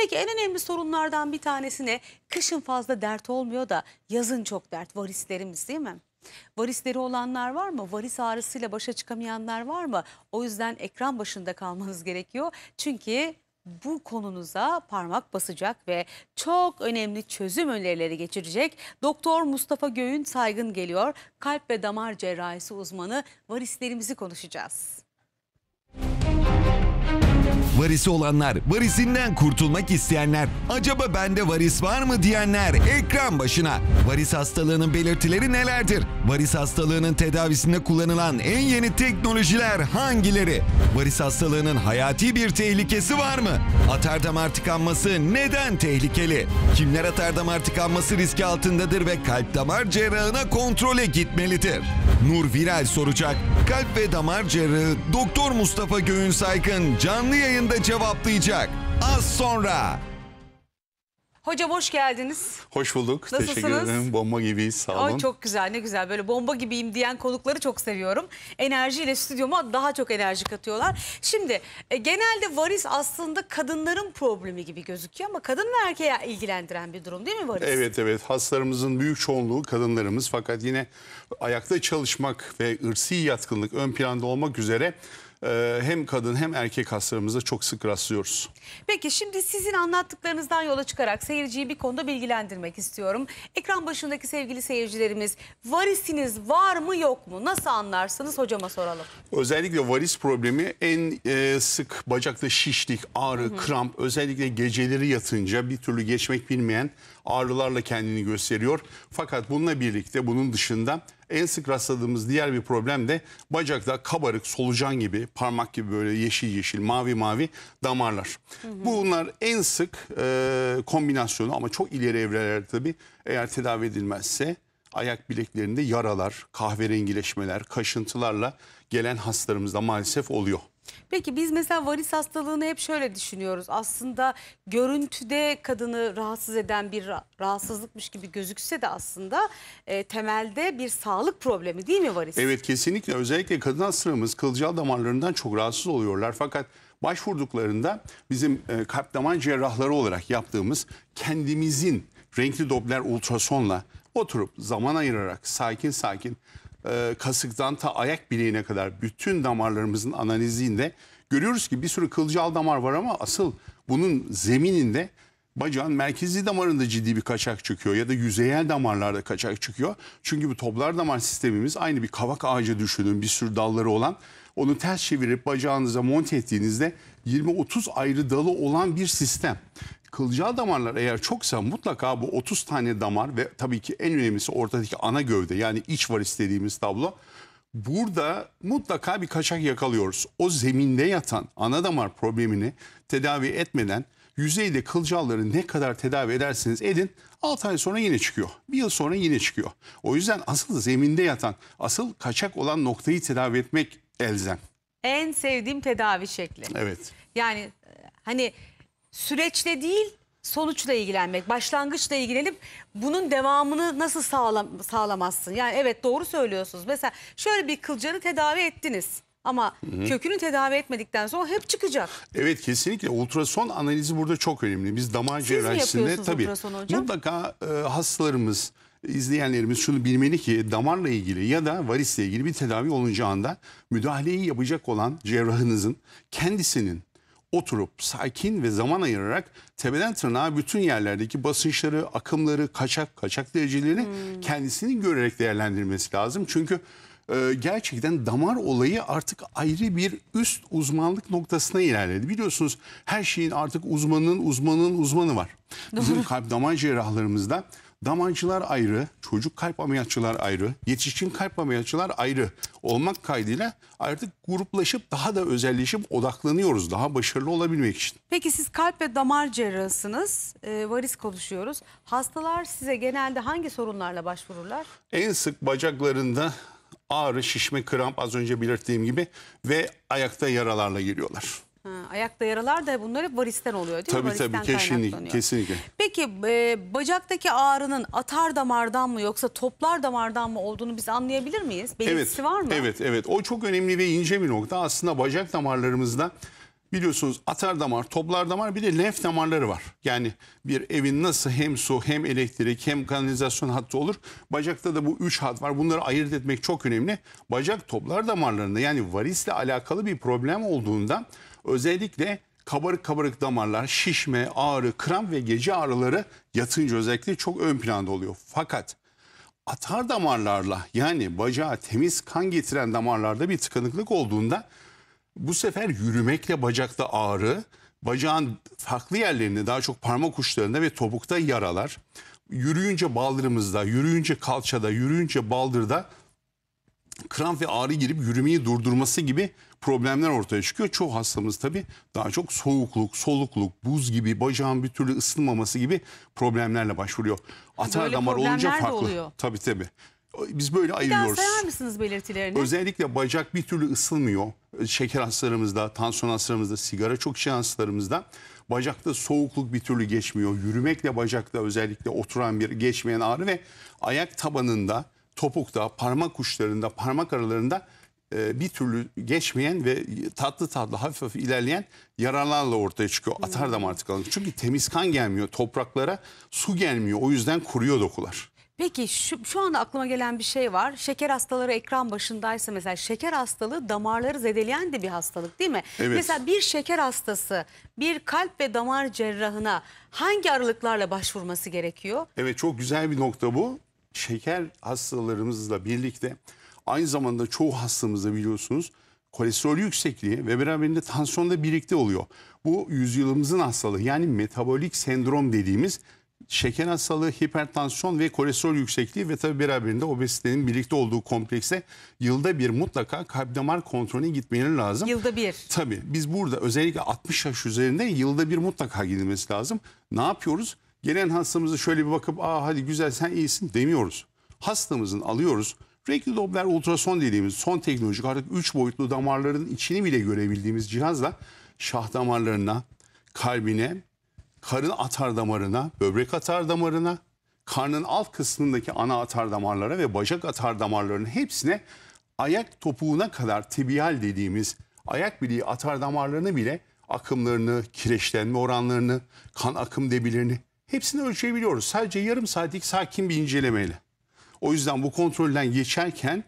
Peki en önemli sorunlardan bir tanesi ne? Kışın fazla dert olmuyor da yazın çok dert varislerimiz değil mi? Varisleri olanlar var mı? Varis ağrısıyla başa çıkamayanlar var mı? O yüzden ekran başında kalmanız gerekiyor. Çünkü bu konunuza parmak basacak ve çok önemli çözüm önerileri geçirecek. Doktor Mustafa Göğün saygın geliyor. Kalp ve damar cerrahisi uzmanı varislerimizi konuşacağız. Müzik varisi olanlar, varisinden kurtulmak isteyenler, acaba bende varis var mı diyenler ekran başına. Varis hastalığının belirtileri nelerdir? Varis hastalığının tedavisinde kullanılan en yeni teknolojiler hangileri? Varis hastalığının hayati bir tehlikesi var mı? Atardamar tıkanması neden tehlikeli? Kimler atardamar tıkanması riski altındadır ve kalp damar cerrahına kontrole gitmelidir? Nur Viral soracak. Kalp ve damar cerrahı Doktor Mustafa Göğün Saykın canlı yayında anında cevaplayacak. Az sonra. Hocam hoş geldiniz. Hoş bulduk. Nasılsınız? Teşekkür ederim. Bomba gibiyiz. Sağ olun. Ay çok güzel ne güzel. Böyle bomba gibiyim diyen konukları çok seviyorum. Enerjiyle stüdyoma daha çok enerji katıyorlar. Şimdi e, genelde varis aslında kadınların problemi gibi gözüküyor ama kadın ve erkeğe ilgilendiren bir durum değil mi varis? Evet evet. Hastalarımızın büyük çoğunluğu kadınlarımız. Fakat yine ayakta çalışmak ve ırsi yatkınlık ön planda olmak üzere ee, hem kadın hem erkek hastalarımızda çok sık rastlıyoruz. Peki şimdi sizin anlattıklarınızdan yola çıkarak seyirciyi bir konuda bilgilendirmek istiyorum. Ekran başındaki sevgili seyircilerimiz varisiniz var mı yok mu? Nasıl anlarsınız hocama soralım. Özellikle varis problemi en e, sık bacakta şişlik, ağrı, Hı -hı. kramp özellikle geceleri yatınca bir türlü geçmek bilmeyen ağrılarla kendini gösteriyor. Fakat bununla birlikte bunun dışında en sık rastladığımız diğer bir problem de bacakta kabarık, solucan gibi, parmak gibi böyle yeşil yeşil, mavi mavi damarlar. Hı hı. Bunlar en sık e, kombinasyonu ama çok ileri evrelerde tabii eğer tedavi edilmezse ayak bileklerinde yaralar, kahverengileşmeler, kaşıntılarla gelen hastalarımızda maalesef oluyor. Peki biz mesela varis hastalığını hep şöyle düşünüyoruz. Aslında görüntüde kadını rahatsız eden bir rahatsızlıkmış gibi gözükse de aslında e, temelde bir sağlık problemi değil mi varis? Evet kesinlikle özellikle kadın hastalarımız kılcal damarlarından çok rahatsız oluyorlar. Fakat başvurduklarında bizim e, kalp damar cerrahları olarak yaptığımız kendimizin renkli Doppler ultrasonla oturup zaman ayırarak sakin sakin e, kasıktan ta ayak bileğine kadar bütün damarlarımızın analizinde görüyoruz ki bir sürü kılcal damar var ama asıl bunun zemininde bacağın merkezi damarında ciddi bir kaçak çıkıyor ya da yüzeyel damarlarda kaçak çıkıyor. Çünkü bu toplar damar sistemimiz aynı bir kavak ağacı düşünün bir sürü dalları olan onu ters çevirip bacağınıza monte ettiğinizde 20-30 ayrı dalı olan bir sistem kılcal damarlar eğer çoksa mutlaka bu 30 tane damar ve tabii ki en önemlisi ortadaki ana gövde yani iç var istediğimiz tablo. Burada mutlaka bir kaçak yakalıyoruz. O zeminde yatan ana damar problemini tedavi etmeden yüzeyde kılcalları ne kadar tedavi ederseniz edin 6 ay sonra yine çıkıyor. Bir yıl sonra yine çıkıyor. O yüzden asıl zeminde yatan, asıl kaçak olan noktayı tedavi etmek elzem. En sevdiğim tedavi şekli. Evet. Yani e, hani süreçle değil sonuçla ilgilenmek, başlangıçla ilgilenip bunun devamını nasıl sağlam sağlamazsın? Yani evet doğru söylüyorsunuz. Mesela şöyle bir kılcanı tedavi ettiniz. Ama Hı-hı. kökünü tedavi etmedikten sonra hep çıkacak. Evet kesinlikle ultrason analizi burada çok önemli. Biz damar Siz cerrahisinde tabii mutlaka e, hastalarımız izleyenlerimiz şunu bilmeli ki damarla ilgili ya da varisle ilgili bir tedavi olunca anda müdahaleyi yapacak olan cerrahınızın kendisinin oturup sakin ve zaman ayırarak tepeden tırnağa bütün yerlerdeki basınçları, akımları, kaçak, kaçak derecelerini hmm. kendisini görerek değerlendirmesi lazım. Çünkü e, gerçekten damar olayı artık ayrı bir üst uzmanlık noktasına ilerledi. Biliyorsunuz her şeyin artık uzmanının uzmanının uzmanı var. Bizim kalp damar cerrahlarımızda Damancılar ayrı, çocuk kalp ameliyatçılar ayrı, yetişkin kalp ameliyatçılar ayrı olmak kaydıyla artık gruplaşıp daha da özelleşip odaklanıyoruz daha başarılı olabilmek için. Peki siz kalp ve damar cerrahısınız, e, varis konuşuyoruz. Hastalar size genelde hangi sorunlarla başvururlar? En sık bacaklarında ağrı, şişme, kramp az önce belirttiğim gibi ve ayakta yaralarla giriyorlar. Ha, ayakta yaralar da bunlar hep varisten oluyor değil tabii, mi? Varisten tabii kesinlikle, kesinlikle. Peki e, bacaktaki ağrının atar damardan mı yoksa toplar damardan mı olduğunu biz anlayabilir miyiz? Belirtisi evet, var mı? Evet evet o çok önemli ve ince bir nokta. Aslında bacak damarlarımızda biliyorsunuz atar damar, toplar damar bir de lenf damarları var. Yani bir evin nasıl hem su hem elektrik hem kanalizasyon hattı olur. Bacakta da bu üç hat var. Bunları ayırt etmek çok önemli. Bacak toplar damarlarında yani varisle alakalı bir problem olduğunda Özellikle kabarık kabarık damarlar, şişme, ağrı, kram ve gece ağrıları yatınca özellikle çok ön planda oluyor. Fakat atar damarlarla yani bacağa temiz kan getiren damarlarda bir tıkanıklık olduğunda bu sefer yürümekle bacakta ağrı, bacağın farklı yerlerinde daha çok parmak uçlarında ve topukta yaralar, yürüyünce baldırımızda, yürüyünce kalçada, yürüyünce baldırda kramp ve ağrı girip yürümeyi durdurması gibi problemler ortaya çıkıyor. Çoğu hastamız tabii daha çok soğukluk, solukluk, buz gibi, bacağın bir türlü ısınmaması gibi problemlerle başvuruyor. Atar Böyle damar olunca farklı. Oluyor. Tabii tabii. Biz böyle bir ayırıyoruz. Bir sayar mısınız belirtilerini? Özellikle bacak bir türlü ısınmıyor. Şeker hastalarımızda, tansiyon hastalarımızda, sigara çok şey hastalarımızda bacakta soğukluk bir türlü geçmiyor. Yürümekle bacakta özellikle oturan bir geçmeyen ağrı ve ayak tabanında topukta, parmak uçlarında, parmak aralarında e, bir türlü geçmeyen ve tatlı tatlı hafif hafif ilerleyen yaralarla ortaya çıkıyor. Hmm. Atar artık tıkanıklığı. Çünkü temiz kan gelmiyor topraklara, su gelmiyor. O yüzden kuruyor dokular. Peki şu, şu anda aklıma gelen bir şey var. Şeker hastaları ekran başındaysa mesela şeker hastalığı damarları zedeleyen de bir hastalık değil mi? Evet. Mesela bir şeker hastası bir kalp ve damar cerrahına hangi aralıklarla başvurması gerekiyor? Evet çok güzel bir nokta bu şeker hastalarımızla birlikte aynı zamanda çoğu hastamızda biliyorsunuz kolesterol yüksekliği ve beraberinde tansiyonda birlikte oluyor. Bu yüzyılımızın hastalığı yani metabolik sendrom dediğimiz şeker hastalığı, hipertansiyon ve kolesterol yüksekliği ve tabii beraberinde obezitenin birlikte olduğu komplekse yılda bir mutlaka kalp damar kontrolüne gitmeleri lazım. Yılda bir. Tabii biz burada özellikle 60 yaş üzerinde yılda bir mutlaka gidilmesi lazım. Ne yapıyoruz? gelen hastamızı şöyle bir bakıp aa hadi güzel sen iyisin demiyoruz. Hastamızın alıyoruz. Renkli Doppler ultrason dediğimiz son teknolojik artık 3 boyutlu damarların içini bile görebildiğimiz cihazla şah damarlarına, kalbine, karın atar damarına, böbrek atar damarına, karnın alt kısmındaki ana atar damarlara ve bacak atar damarlarının hepsine ayak topuğuna kadar tibial dediğimiz ayak bileği atar damarlarını bile akımlarını, kireçlenme oranlarını, kan akım debilerini Hepsini ölçebiliyoruz. Sadece yarım saatlik sakin bir incelemeyle. O yüzden bu kontrolden geçerken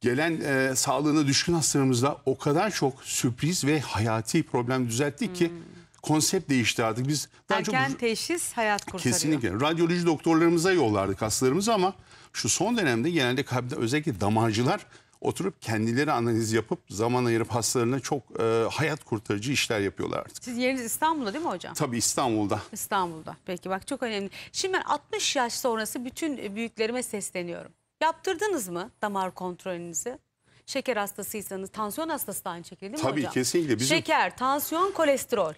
gelen e, sağlığına düşkün hastalarımızda o kadar çok sürpriz ve hayati problem düzelttik ki hmm. konsept değişti artık. Biz daha Erken çok, teşhis hayat kurtarıyor. Kesinlikle. Radyoloji doktorlarımıza yollardık hastalarımızı ama şu son dönemde genelde kalpte özellikle damarcılar oturup kendileri analiz yapıp zaman ayırıp hastalarına çok e, hayat kurtarıcı işler yapıyorlar artık. Siz yeriniz İstanbul'da değil mi hocam? Tabii İstanbul'da. İstanbul'da. Peki bak çok önemli. Şimdi ben 60 yaş sonrası bütün büyüklerime sesleniyorum. Yaptırdınız mı damar kontrolünüzü? Şeker hastasıysanız, tansiyon hastası da aynı şekilde değil mi Tabii, hocam? Tabii kesinlikle. Bizim... Şeker, tansiyon, kolesterol.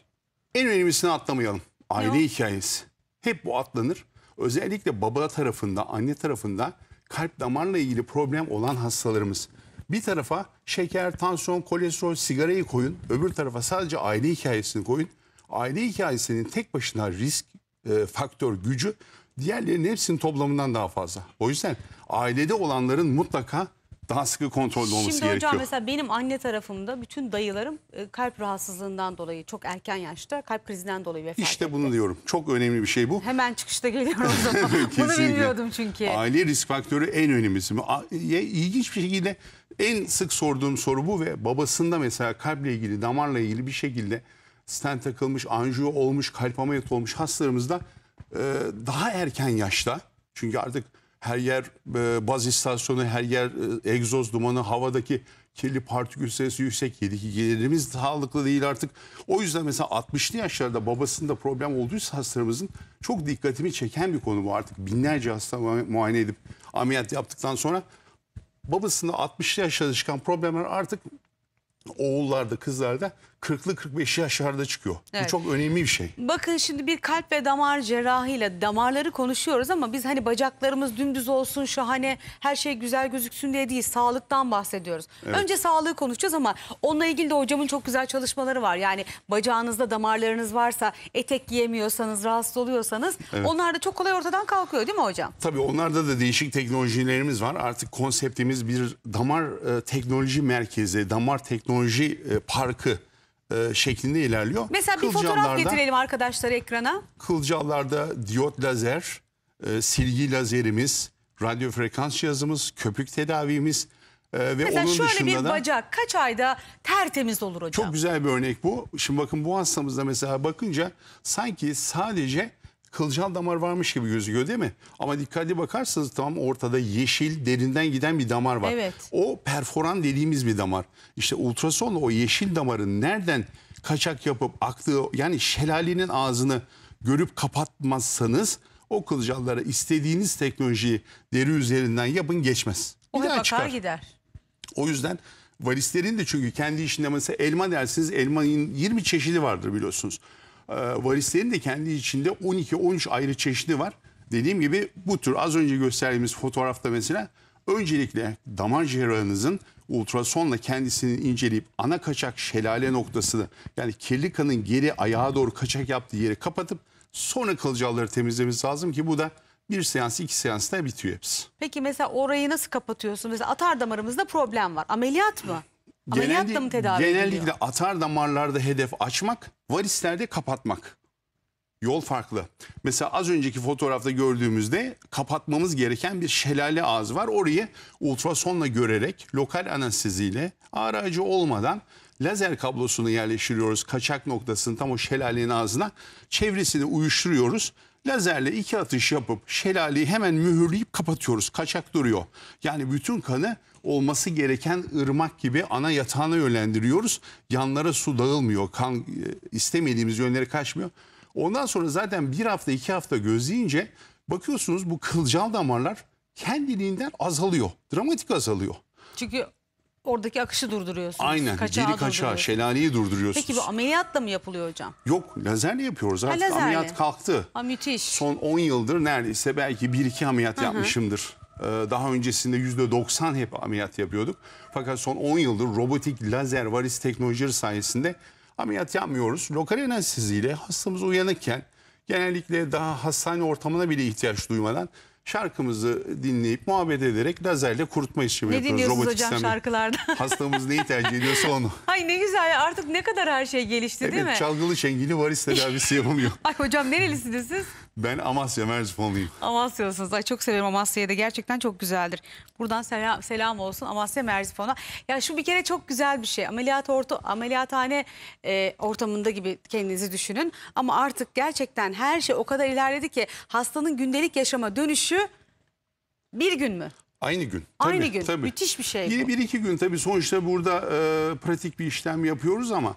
En önemlisini atlamayalım. Aile ne? hikayesi. Hep bu atlanır. Özellikle baba tarafında, anne tarafında kalp damarla ilgili problem olan hastalarımız. Bir tarafa şeker, tansiyon, kolesterol, sigarayı koyun. Öbür tarafa sadece aile hikayesini koyun. Aile hikayesinin tek başına risk, e, faktör, gücü diğerlerinin hepsinin toplamından daha fazla. O yüzden ailede olanların mutlaka daha sıkı kontrollü olması Şimdi gerekiyor. Şimdi hocam mesela benim anne tarafımda bütün dayılarım e, kalp rahatsızlığından dolayı çok erken yaşta kalp krizinden dolayı vefat İşte etti. bunu diyorum. Çok önemli bir şey bu. Hemen çıkışta geliyorum o zaman. bunu bilmiyordum çünkü. Aile risk faktörü en önemlisi. İlginç bir şekilde en sık sorduğum soru bu ve babasında mesela kalple ilgili, damarla ilgili bir şekilde stent takılmış, anjiyo olmuş, kalp ameliyatı olmuş hastalarımızda e, daha erken yaşta çünkü artık her yer e, baz istasyonu, her yer e, egzoz dumanı, havadaki kirli partikül sayısı yüksek. Yediklerimiz sağlıklı değil artık. O yüzden mesela 60'lı yaşlarda babasında problem olduysa hastalarımızın çok dikkatimi çeken bir konu bu artık. Binlerce hasta muayene edip ameliyat yaptıktan sonra babasında 60'lı yaşlarda çıkan problemler artık oğullarda, kızlarda 40'lı 45 yaşlarda çıkıyor. Evet. Bu çok önemli bir şey. Bakın şimdi bir kalp ve damar cerrahıyla damarları konuşuyoruz ama biz hani bacaklarımız dümdüz olsun, şahane, her şey güzel gözüksün diye değil, sağlıktan bahsediyoruz. Evet. Önce sağlığı konuşacağız ama onunla ilgili de hocamın çok güzel çalışmaları var. Yani bacağınızda damarlarınız varsa, etek giyemiyorsanız, rahatsız oluyorsanız evet. onlar da çok kolay ortadan kalkıyor değil mi hocam? Tabii onlarda da değişik teknolojilerimiz var. Artık konseptimiz bir damar e, teknoloji merkezi, damar teknoloji e, parkı e, şeklinde ilerliyor. Mesela bir fotoğraf getirelim arkadaşlar ekrana. Kılcallarda diyot lazer, e, silgi lazerimiz, radyo frekans cihazımız, köpük tedavimiz e, ve Mesela onun şöyle bir bacak kaç ayda tertemiz olur hocam? çok güzel bir örnek bu. Şimdi bakın bu hastamızda mesela bakınca sanki sadece kılcal damar varmış gibi gözüküyor değil mi? Ama dikkatli bakarsanız tam ortada yeşil derinden giden bir damar var. Evet. O perforan dediğimiz bir damar. İşte ultrasonla o yeşil damarın nereden kaçak yapıp aktığı yani şelalenin ağzını görüp kapatmazsanız o kılcallara istediğiniz teknolojiyi deri üzerinden yapın geçmez. Bir o hep bakar çıkar. gider. O yüzden valizlerin de çünkü kendi işinde mesela elma dersiniz elmanın 20 çeşidi vardır biliyorsunuz. Ee, varislerin de kendi içinde 12-13 ayrı çeşidi var. Dediğim gibi bu tür az önce gösterdiğimiz fotoğrafta mesela öncelikle damar cerrahınızın ultrasonla kendisini inceleyip ana kaçak şelale noktasını yani kirli kanın geri ayağa doğru kaçak yaptığı yeri kapatıp sonra kalıcı temizlememiz lazım ki bu da bir seans iki seansta bitiyor hepsi. Peki mesela orayı nasıl kapatıyorsun? Mesela atar damarımızda problem var. Ameliyat mı? Ameliyatla mı tedavi Genellikle ediliyor? atar damarlarda hedef açmak, varislerde kapatmak. Yol farklı. Mesela az önceki fotoğrafta gördüğümüzde kapatmamız gereken bir şelale ağzı var. Orayı ultrasonla görerek lokal anesteziyle ağrı acı olmadan lazer kablosunu yerleştiriyoruz. Kaçak noktasını tam o şelalenin ağzına çevresini uyuşturuyoruz. Lazerle iki atış yapıp şelaleyi hemen mühürleyip kapatıyoruz. Kaçak duruyor. Yani bütün kanı olması gereken ırmak gibi ana yatağına yönlendiriyoruz. Yanlara su dağılmıyor, kan e, istemediğimiz yönlere kaçmıyor. Ondan sonra zaten bir hafta iki hafta gözleyince bakıyorsunuz bu kılcal damarlar kendiliğinden azalıyor. Dramatik azalıyor. Çünkü Oradaki akışı durduruyorsunuz. Aynen. Kaçağı Deli kaçağı, şelaleyi durduruyorsunuz. Peki bu ameliyatla mı yapılıyor hocam? Yok, lazerle yapıyoruz artık. Ha, lazerle. Ameliyat kalktı. Ha, müthiş. Son 10 yıldır neredeyse belki 1-2 ameliyat Hı -hı. yapmışımdır. Ee, daha öncesinde %90 hep ameliyat yapıyorduk. Fakat son 10 yıldır robotik lazer varis teknolojileri sayesinde ameliyat yapmıyoruz. Lokal anesteziyle hastamız uyanıkken genellikle daha hastane ortamına bile ihtiyaç duymadan şarkımızı dinleyip muhabbet ederek lazerle kurutma işlemi yapıyoruz. Ne dinliyorsunuz hocam sistemle. şarkılarda? Hastamız neyi tercih ediyorsa onu. Ay ne güzel ya artık ne kadar her şey gelişti evet, değil mi? Evet çalgılı çengili varis tedavisi yapılıyor. Ay hocam nerelisiniz siz? Ben Amasya Merzifonluyum. Amasya'sınız. Ay çok severim Amasya'yı da. Gerçekten çok güzeldir. Buradan selam, selam olsun Amasya Merzifon'a. Ya şu bir kere çok güzel bir şey. Ameliyat orta, ameliyathane e, ortamında gibi kendinizi düşünün. Ama artık gerçekten her şey o kadar ilerledi ki hastanın gündelik yaşama dönüşü bir gün mü? Aynı gün. Aynı gün. Tabii. Müthiş bir şey Bir, bir iki gün tabii sonuçta burada e, pratik bir işlem yapıyoruz ama...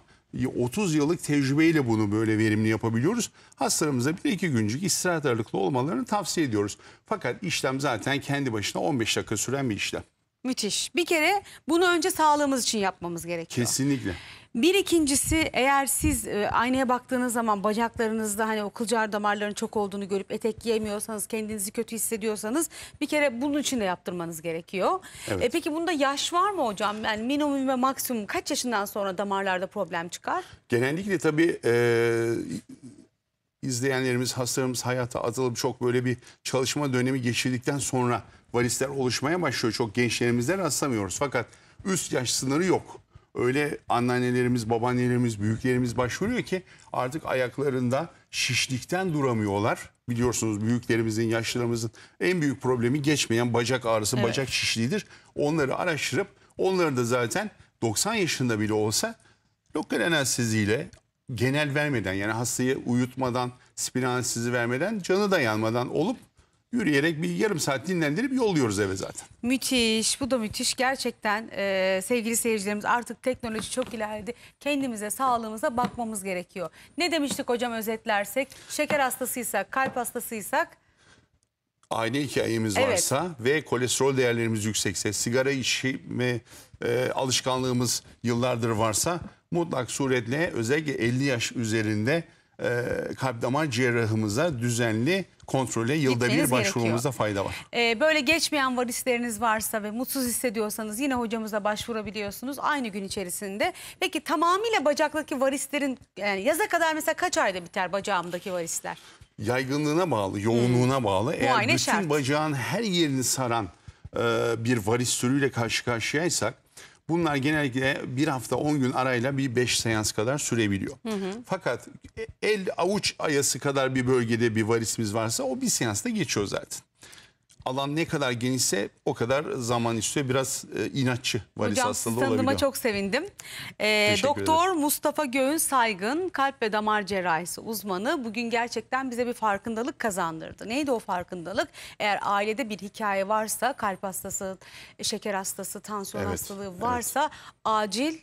30 yıllık tecrübeyle bunu böyle verimli yapabiliyoruz. Hastalarımıza bir iki güncük istirahat aralıklı olmalarını tavsiye ediyoruz. Fakat işlem zaten kendi başına 15 dakika süren bir işlem. Müthiş. Bir kere bunu önce sağlığımız için yapmamız gerekiyor. Kesinlikle. Bir ikincisi eğer siz e, aynaya baktığınız zaman bacaklarınızda hani o damarların çok olduğunu görüp etek giyemiyorsanız kendinizi kötü hissediyorsanız bir kere bunun için de yaptırmanız gerekiyor. E, evet. E, peki bunda yaş var mı hocam? Yani minimum ve maksimum kaç yaşından sonra damarlarda problem çıkar? Genellikle tabii e, izleyenlerimiz, hastalarımız hayata atılıp çok böyle bir çalışma dönemi geçirdikten sonra varisler oluşmaya başlıyor. Çok gençlerimizden rastlamıyoruz fakat üst yaş sınırı yok öyle anneannelerimiz, babaannelerimiz, büyüklerimiz başvuruyor ki artık ayaklarında şişlikten duramıyorlar. Biliyorsunuz büyüklerimizin, yaşlılarımızın en büyük problemi geçmeyen bacak ağrısı, evet. bacak şişliğidir. Onları araştırıp onları da zaten 90 yaşında bile olsa lokal anesteziyle genel vermeden yani hastayı uyutmadan, spiral anestezi vermeden, canı da yanmadan olup yürüyerek bir yarım saat dinlendirip yolluyoruz eve zaten. Müthiş, bu da müthiş. Gerçekten e, sevgili seyircilerimiz artık teknoloji çok ilerledi. Kendimize, sağlığımıza bakmamız gerekiyor. Ne demiştik hocam özetlersek? Şeker hastasıysak, kalp hastasıysak aynı hikayemiz evet. varsa ve kolesterol değerlerimiz yüksekse, sigara içme e, alışkanlığımız yıllardır varsa mutlak suretle özellikle 50 yaş üzerinde e, kalp damar cerrahımıza düzenli kontrole yılda Gitmeniz bir başvurumuzda fayda var. Ee, böyle geçmeyen varisleriniz varsa ve mutsuz hissediyorsanız yine hocamıza başvurabiliyorsunuz aynı gün içerisinde. Peki tamamıyla bacaktaki varislerin yani yaza kadar mesela kaç ayda biter bacağımdaki varisler? Yaygınlığına bağlı, yoğunluğuna hmm. bağlı. Eğer bütün şart. bacağın her yerini saran e, bir varis türüyle karşı karşıyaysak Bunlar genellikle bir hafta 10 gün arayla bir 5 seans kadar sürebiliyor. Hı hı. Fakat e, el avuç ayası kadar bir bölgede bir varisimiz varsa o bir seansta geçiyor zaten alan ne kadar genişse o kadar zaman istiyor. Biraz e, inatçı varis Hocam, aslında olabiliyor. Hocam çok sevindim. E, Doktor ederim. Mustafa Göğün Saygın kalp ve damar cerrahisi uzmanı bugün gerçekten bize bir farkındalık kazandırdı. Neydi o farkındalık? Eğer ailede bir hikaye varsa kalp hastası, şeker hastası, tansiyon evet, hastalığı varsa evet. acil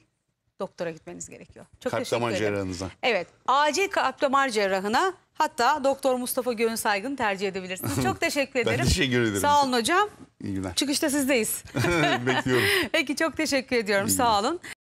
doktora gitmeniz gerekiyor. Çok kalp damar cerrahınıza. Evet acil kalp damar cerrahına Hatta Doktor Mustafa Göğün Saygın tercih edebilirsiniz. Çok teşekkür ederim. ben teşekkür ederim. Sağ olun hocam. İyi günler. Çıkışta sizdeyiz. Bekliyorum. Peki çok teşekkür ediyorum. İyi Sağ olun.